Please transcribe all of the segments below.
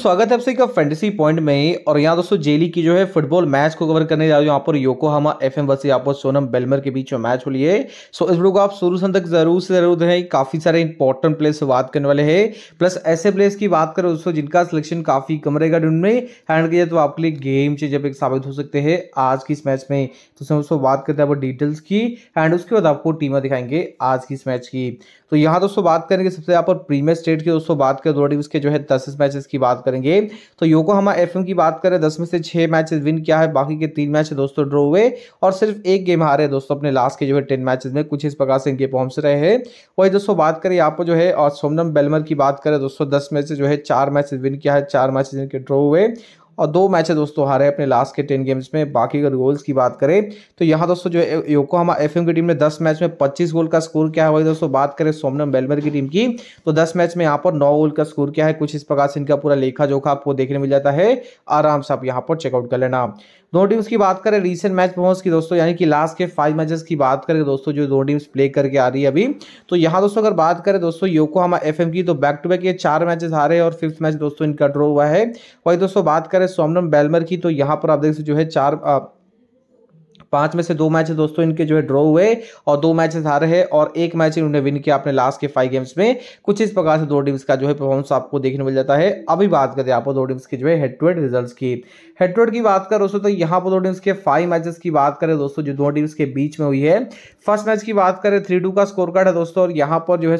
स्वागत है आप सभी का फैंटेसी पॉइंट में और यहाँ दोस्तों जेली की जो है फुटबॉल मैच को कवर करने जा रही हूँ यहाँ पर योकोहामा एफ एम वर्सेज यहाँ पर सोनम बेलमर के बीच में मैच हो लिए सो इस वीडियो को आप शुरू से तक जरूर से जरूर है काफी सारे इंपॉर्टेंट प्लेयर्स से बात करने वाले हैं प्लस ऐसे प्लेयर्स की बात करें दोस्तों जिनका सिलेक्शन काफी कम रहेगा ढूंढ हैंड किया तो आपके लिए गेम जब एक साबित हो सकते हैं आज की इस मैच में तो दोस्तों बात करते हैं आप डिटेल्स की एंड उसके बाद आपको टीमें दिखाएंगे आज की इस मैच की तो यहाँ दोस्तों बात करेंगे सबसे यहाँ पर प्रीमियर स्टेट की दोस्तों बात करें दो टीम के जो है दस मैचेस की बात करेंगे तो योको योकोहामा एफ की बात करें दस में से छह मैच विन किया है बाकी के तीन मैच दोस्तों ड्रॉ हुए और सिर्फ एक गेम हारे दोस्तों अपने लास्ट के जो है टेन मैचेस में कुछ इस प्रकार से इनके पहुंच रहे हैं वही दोस्तों बात करें आपको जो है और सोमनम बेलमर की बात करें दोस्तों दस में से जो है चार मैच विन किया है चार मैच इनके ड्रॉ हुए और दो मैच है दोस्तों हारे अपने लास्ट के टेन गेम्स में बाकी अगर गोल्स की बात करें तो यहाँ दोस्तों जो योको हम एफ की टीम ने दस मैच में पच्चीस गोल का स्कोर किया है वही दोस्तों बात करें सोमनम बेलमर की टीम की तो दस मैच में यहाँ पर नौ गोल का स्कोर किया है कुछ इस प्रकार से इनका पूरा लेखा जोखा आपको देखने मिल जाता है आराम से आप यहाँ पर चेकआउट कर लेना दोनों टीम्स की बात करें रिसेंट मैच परफॉर्मेंस की दोस्तों यानी कि लास्ट के फाइव मैचेस की बात करें दोस्तों जो दो टीम्स प्ले करके आ रही है अभी तो यहाँ दोस्तों अगर बात करें दोस्तों हम एफएम की तो बैक टू बैक ये चार मैचेस आ रहे हैं और फिफ्थ मैच दोस्तों इनका ड्रॉ हुआ है वही दोस्तों बात करें सोमनम बैलमर की तो यहाँ पर आप देख सकते जो है चार पांच में से दो मैच दोस्तों इनके जो है ड्रॉ हुए और दो मैचेस हारे हैं और एक मैच इन्होंने विन किया अपने लास्ट के फाइव गेम्स में कुछ इस प्रकार से दो टीम्स का जो है परफॉर्मेंस आपको देखने मिल जाता है अभी बात करते हैं आपको दो टीम्स की जो है हेड टू हेड रिजल्ट की हेड टू हेड की बात करें दोस्तों तो यहाँ पर दो टीम्स के फाइव मैचेस की बात करें दोस्तों जो दो टीम्स के बीच में हुई है फर्स्ट मैच की बात करें थ्री टू का स्कोर कार्ड है दोस्तों और यहाँ पर जो है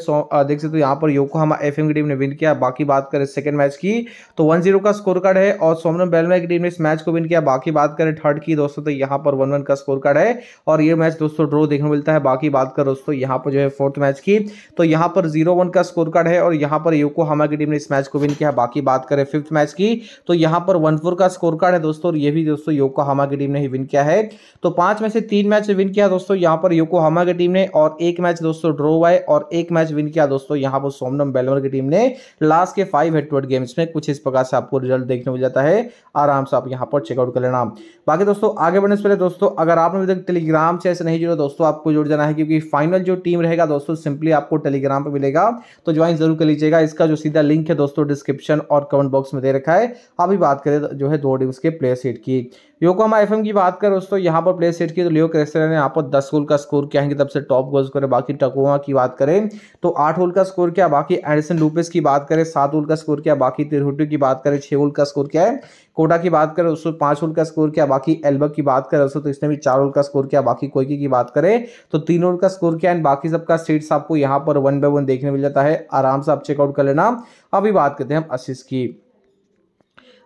देख सकते हो यहाँ पर योकोहामा एफ की टीम ने विन किया बाकी बात करें सेकंड मैच की तो वन जीरो का स्कोर कार्ड है और सोमन बेलमा की टीम ने इस मैच को विन किया बाकी बात करें थर्ड की दोस्तों तो यहाँ पर वन वन का स्कोर कार्ड है और ये मैच दोस्तों ड्रो देखने को मिलता है बाकी बात कर दोस्तों यहाँ पर जो है फोर्थ मैच की तो यहाँ पर जीरो वन का स्कोर कार्ड है और यहाँ पर योको हमारे टीम ने इस मैच को विन किया बाकी बात करें फिफ्थ मैच की तो यहाँ पर वन फोर का स्कोर कार्ड है दोस्तों और ये भी दोस्तों योको हामा की टीम ने ही विन किया है तो पांच में से तीन मैच विन किया दोस्तों यहाँ पर योको हामा की टीम ने और एक मैच दोस्तों ड्रो हुआ है और एक मैच विन किया दोस्तों यहाँ पर सोमनम बेलवर की टीम ने लास्ट के फाइव हेड टू गेम्स में कुछ इस प्रकार से आपको रिजल्ट देखने को मिल जाता है आराम से आप यहाँ पर चेकआउट कर लेना बाकी दोस्तों आगे बढ़ने से पहले दोस्तों अगर अगर आपने अभी तक टेलीग्राम से ऐसे नहीं जुड़ा दोस्तों आपको जुड़ जाना है क्योंकि फाइनल जो टीम रहेगा दोस्तों सिंपली आपको टेलीग्राम पर मिलेगा तो ज्वाइन जरूर कर लीजिएगा इसका जो सीधा लिंक है दोस्तों डिस्क्रिप्शन और कमेंट बॉक्स में दे रखा है अभी बात करें जो है दो टीम्स के प्लेयर सीट की योकोमा एफ की बात करें दोस्तों यहाँ पर प्ले सेट की तो लियो क्रेस्टेरा ने यहाँ पर दस गोल का स्कोर किया है कि तब से टॉप गोल्स करें बाकी टकोमा की बात करें तो आठ गोल का स्कोर किया बाकी एडिसन लूपेस की बात करें सात गोल का स्कोर किया बाकी तिरहुटू की बात करें छः गोल का स्कोर किया है कोटा की बात करें दोस्तों पाँच गोल का स्कोर किया बाकी एल्बक की बात करें दोस्तों तो इसने भी चार गोल का स्कोर किया बाकी कोयकी की बात करें तो तीन गोल का स्कोर किया एंड बाकी सबका स्टेट्स आपको यहाँ पर वन बाय वन देखने मिल जाता है आराम से आप चेकआउट कर लेना अभी बात करते हैं हम असिस की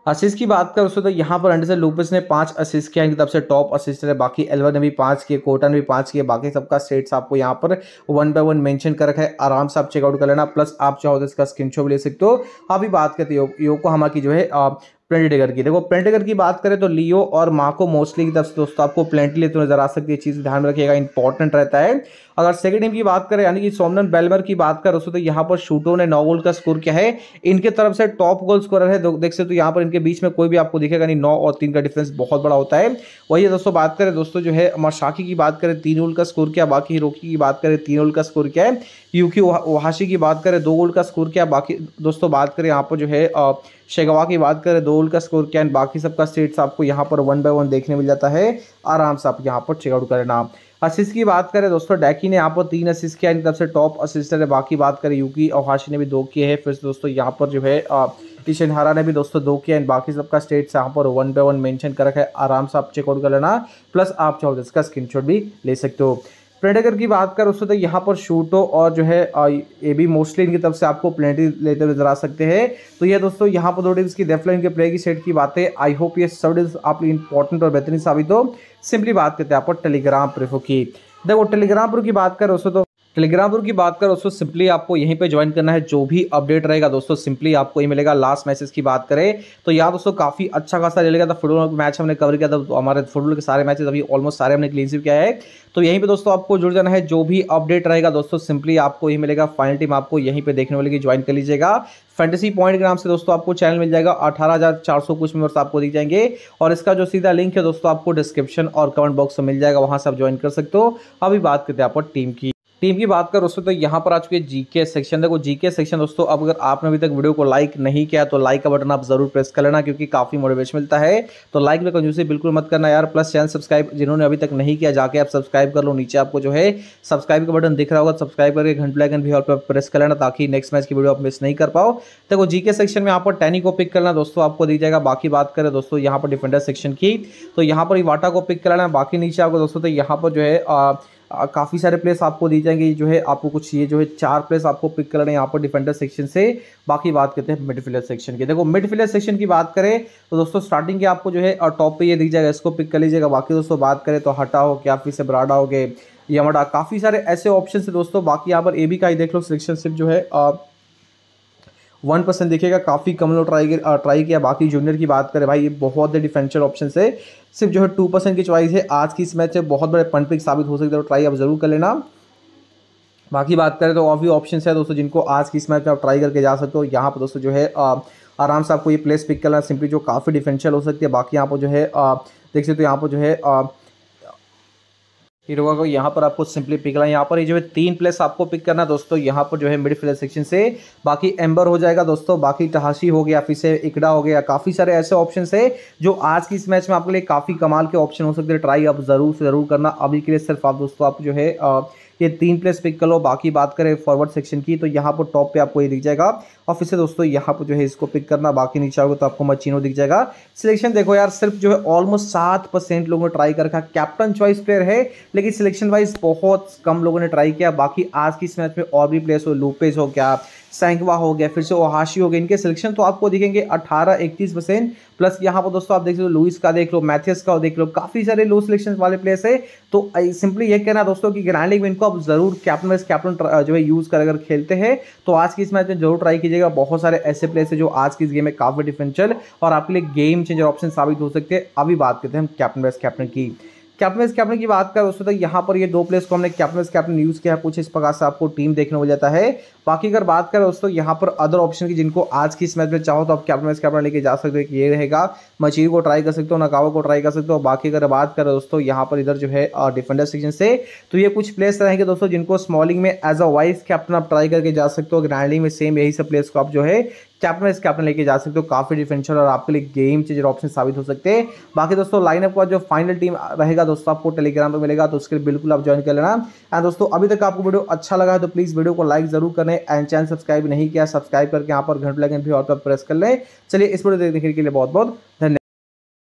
असिस की बात करें उसको तो यहाँ पर अंडरसन लूपिस ने पांच असिस्ट किया इनकी तरफ से टॉप असिस्ट है बाकी एलवन ने भी पांच किए कोटा ने भी पांच किए बाकी सबका स्टेट्स आपको यहाँ पर वन बाय वन मेंशन कर रखा है आराम से आप चेकआउट कर लेना प्लस आप चाहो तो इसका स्क्रीन भी ले सकते हो अभी बात करते हो योको हमा की जो है प्लेनेटिगर की देखो प्लेनेटिगर की बात करें तो लियो और माको मोस्टली की तरफ से दोस्तों आपको प्लेंटी लेते तो नजर आ सकती है चीज़ ध्यान में रखिएगा इंपॉर्टेंट रहता है अगर सेकंड टीम की बात करें यानी कि सोमनन बेलमर की बात करें दोस्तों तो यहाँ पर शूटो ने नौ गोल का स्कोर किया है इनके तरफ से टॉप गोल स्कोरर है देख सकते तो यहाँ पर इनके बीच में कोई भी आपको दिखेगा नहीं नौ और तीन का डिफरेंस बहुत बड़ा होता है वही दोस्तों बात करें दोस्तों जो है मशाकी की बात करें तीन गोल का स्कोर किया बाकी हिरोकी की बात करें तीन गोल का स्कोर किया है यूकी वहाशी की बात करें दो गोल का स्कोर किया बाकी दोस्तों बात करें यहाँ पर जो है शेगवा की बात करें दो का स्कोर क्या है बाकी सबका सेट्स आपको यहाँ पर वन बाय वन देखने मिल जाता है आराम से आप यहाँ पर चेकआउट करना असिस्ट की बात करें दोस्तों डैकी ने यहाँ पर तीन असिस्ट किया इनकी तरफ से टॉप असिस्टर है बाकी बात करें यूकी और हाशी ने भी दो किए हैं फिर दोस्तों यहाँ पर जो है किशन हारा ने भी दोस्तों दो किया एंड बाकी सबका स्टेट्स यहाँ पर वन बाय वन मेंशन कर रखा है आराम से आप चेकआउट कर लेना प्लस आप चाहो तो इसका स्क्रीनशॉट भी ले सकते हो प्रेडेटर की बात करें उससे तो यहाँ पर शूटो और जो है ये भी मोस्टली इनकी तरफ से आपको प्लेटी लेते हुए नजर आ सकते हैं तो ये दोस्तों यहाँ पर दो टीम्स की डेफ लाइन के प्ले की सेट की बात है आई होप ये सब डेल्स आप इंपॉर्टेंट और बेहतरीन साबित हो सिंपली बात करते हैं आप टेलीग्राम प्रेफो की देखो टेलीग्राम प्रो की बात करें दोस्तों तो टेलीग्राम ग्रुप की बात करें दोस्तों सिंपली आपको यहीं पे ज्वाइन करना है जो भी अपडेट रहेगा दोस्तों सिंपली आपको यही मिलेगा लास्ट मैसेज की बात करें तो यहाँ दोस्तों काफ़ी अच्छा खासा रिलेगा था फुटबॉल मैच हमने कवर किया था तो हमारे फुटबॉल के सारे मैचेस अभी ऑलमोस्ट सारे हमने क्लीनशिप किया है तो यहीं पे दोस्तों आपको जुड़ जाना है जो भी अपडेट रहेगा दोस्तों सिंपली आपको यही मिलेगा फाइनल टीम आपको यहीं पे देखने वाली की ज्वाइन कर लीजिएगा फेंटेसी पॉइंट के नाम से दोस्तों आपको चैनल मिल जाएगा अठारह हज़ार चार सौ कुछ मेंबर्स आपको दिख जाएंगे और इसका जो सीधा लिंक है दोस्तों आपको डिस्क्रिप्शन और कमेंट बॉक्स में मिल जाएगा वहां से आप ज्वाइन कर सकते हो अभी बात करते हैं आप टीम की टीम की बात करें दोस्तों तो यहाँ पर आ चुके जी जीके सेक्शन देखो जीके सेक्शन दोस्तों अब अगर आपने अभी तक वीडियो को लाइक नहीं किया तो लाइक का बटन आप जरूर प्रेस कर लेना क्योंकि काफ़ी मोटिवेशन मिलता है तो लाइक में कंजूसी बिल्कुल मत करना यार प्लस चैनल सब्सक्राइब जिन्होंने अभी तक नहीं किया जाके आप सब्सक्राइब कर लो नीचे आपको जो है सब्सक्राइब का बटन दिख रहा होगा सब्सक्राइब करके घंटे आइकन भी और प्रेस कर लेना ताकि नेक्स्ट मैच की वीडियो आप मिस नहीं कर पाओ देखो जीके सेक्शन में यहाँ पर टैनी को पिक करना दोस्तों आपको दी जाएगा बाकी बात करें दोस्तों यहाँ पर डिफेंडर सेक्शन की तो यहाँ पर वाटा को पिक कर लेना बाकी नीचे आपको दोस्तों तो यहाँ पर जो है काफ़ी सारे प्लेस आपको दी जाएंगे जो है आपको कुछ ये जो है चार प्लेस आपको पिक करना है यहाँ पर डिफेंडर सेक्शन से बाकी बात करते हैं मिडफील्डर सेक्शन की देखो फिलर सेक्शन की बात करें तो दोस्तों स्टार्टिंग के आपको जो है और टॉप पे ये दिख जाएगा इसको पिक कर लीजिएगा बाकी दोस्तों बात करें तो हटा हो क्या फिर से बराडा हो गए यमडा काफ़ी सारे ऐसे ऑप्शन है दोस्तों बाकी यहाँ पर ए बी का ही देख लो सिलेक्शन सिर्फ जो है आ, वन परसेंट देखिएगा काफ़ी कम लोग ट्राई ट्राई किया बाकी जूनियर की बात करें भाई ये बहुत ही डिफेंशियल ऑप्शन है सिर्फ जो है टू परसेंट की चॉइस है आज की इस मैच से बहुत बड़े पन पिक साबित हो सकते हो तो ट्राई आप ज़रूर कर लेना बाकी बात करें तो और भी ऑप्शन है दोस्तों जिनको आज की इस मैच में आप ट्राई करके जा सकते हो यहाँ पर दोस्तों जो है आराम से आपको ये प्लेस पिक करना सिंपली जो काफ़ी डिफेंशियल हो सकती है बाकी यहाँ पर जो है देख सकते हो यहाँ पर जो है फिर होगा यहाँ पर आपको सिंपली पिक करना है यहाँ पर ये जो है तीन प्लेस आपको पिक करना है दोस्तों यहाँ पर जो है मिड फिलर सेक्शन से बाकी एम्बर हो जाएगा दोस्तों बाकी टहाशी हो गया फिर से इकड़ा हो गया काफ़ी सारे ऐसे ऑप्शन है जो आज की इस मैच में आपके लिए काफ़ी कमाल के ऑप्शन हो सकते हैं ट्राई आप ज़रूर से ज़रूर करना अभी के लिए सिर्फ आप दोस्तों आप जो है ये तीन प्लेस पिक कर लो बाकी बात करें फॉरवर्ड सेक्शन की तो यहाँ पर टॉप पे आपको ये दिख जाएगा और फिर से दोस्तों यहाँ पर जो है इसको पिक करना बाकी नीचे आओगे तो आपको मचीनो दिख जाएगा सिलेक्शन देखो यार सिर्फ जो है ऑलमोस्ट सात परसेंट लोगों ने ट्राई कर रखा कैप्टन चॉइस प्लेयर है लेकिन सिलेक्शन वाइज बहुत कम लोगों ने ट्राई किया बाकी आज की इस मैच में और भी प्लेयर्स हो लूपेज हो क्या सैंकवा हो गया फिर से ओहाशी हो गया इनके सिलेक्शन तो आपको दिखेंगे 18 31 परसेंट प्लस यहाँ पर दोस्तों आप देख लो लुइस का देख लो मैथियस का देख लो काफ़ी सारे लो सिलेक्शन वाले प्लेयर्स है तो सिंपली ये कहना दोस्तों कि ग्रैंड लीग में इनको आप जरूर कैप्टन वाइज कैप्टन जो है यूज़ कर अगर खेलते हैं तो आज की इस मैच में जरूर ट्राई कीजिए लीजिएगा बहुत सारे ऐसे प्लेस है जो आज की इस गेम में काफ़ी डिफरेंशियल और आपके लिए गेम चेंजर ऑप्शन साबित हो सकते हैं अभी बात करते हैं हम कैप्टन वाइस कैप्टन की कैप्टन कैप्टन की बात करें दोस्तों तो यहाँ पर ये दो प्लेस को हमने कैप्टन कैप्टन यूज़ किया है कुछ इस प्रकार से आपको टीम देखने को जाता है बाकी अगर बात करें दोस्तों यहाँ पर अदर ऑप्शन की जिनको आज की इस मैच में चाहो तो आप कैप्टन कैप्टन लेके जा सकते हो ये रहेगा मचीर को ट्राई कर सकते हो नकावा को ट्राई कर सकते हो बाकी अगर बात करें दोस्तों यहाँ पर इधर जो है डिफेंडर सेक्शन से तो ये कुछ प्लेस रहेंगे दोस्तों जिनको स्मॉलिंग में एज अ वाइस कैप्टन आप ट्राई करके जा सकते हो ग्राइंडिंग में सेम यही सब प्लेस को आप जो है चैप्टर इसके आपने लेके जा सकते हो काफ़ी डिफेंशियल और आपके लिए गेम चेंजर ऑप्शन साबित हो सकते हैं बाकी दोस्तों लाइनअप का जो फाइनल टीम रहेगा दोस्तों आपको टेलीग्राम पर मिलेगा तो उसके लिए बिल्कुल आप ज्वाइन कर लेना एंड दोस्तों अभी तक आपको वीडियो अच्छा लगा है तो प्लीज़ वीडियो को लाइक जरूर करें एंड चैनल सब्सक्राइब नहीं किया सब्सक्राइब करके यहाँ पर घंटे लगे भी और प्रेस कर लें चलिए इस वीडियो देखने के लिए बहुत बहुत धन्यवाद